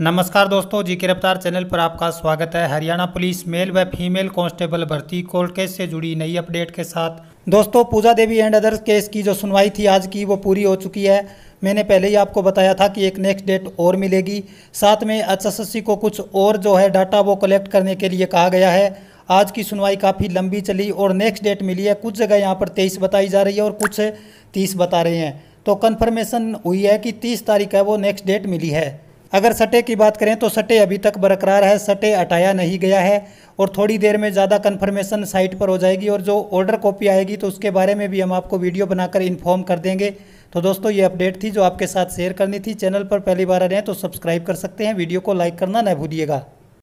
नमस्कार दोस्तों जी के रफ्तार चैनल पर आपका स्वागत है हरियाणा पुलिस मेल व फीमेल कांस्टेबल भर्ती कोर्ट केस से जुड़ी नई अपडेट के साथ दोस्तों Pooja Devi and others case की जो सुनवाई थी आज की वो पूरी हो चुकी है मैंने पहले ही आपको बताया था कि एक नेक्स्ट डेट और मिलेगी साथ में एच को कुछ और जो है डाटा वो कलेक्ट करने के लिए कहा गया है आज की सुनवाई काफ़ी लंबी चली और नेक्स्ट डेट मिली है कुछ जगह यहाँ पर तेईस बताई जा रही है और कुछ तीस बता रहे हैं तो कन्फर्मेशन हुई है कि तीस तारीख है वो नेक्स्ट डेट मिली है अगर सटे की बात करें तो सटे अभी तक बरकरार है सटे हटाया नहीं गया है और थोड़ी देर में ज़्यादा कन्फर्मेशन साइट पर हो जाएगी और जो ऑर्डर कॉपी आएगी तो उसके बारे में भी हम आपको वीडियो बनाकर इन्फॉर्म कर देंगे तो दोस्तों ये अपडेट थी जो आपके साथ शेयर करनी थी चैनल पर पहली बार आ रहे हैं तो सब्सक्राइब कर सकते हैं वीडियो को लाइक करना न भूलिएगा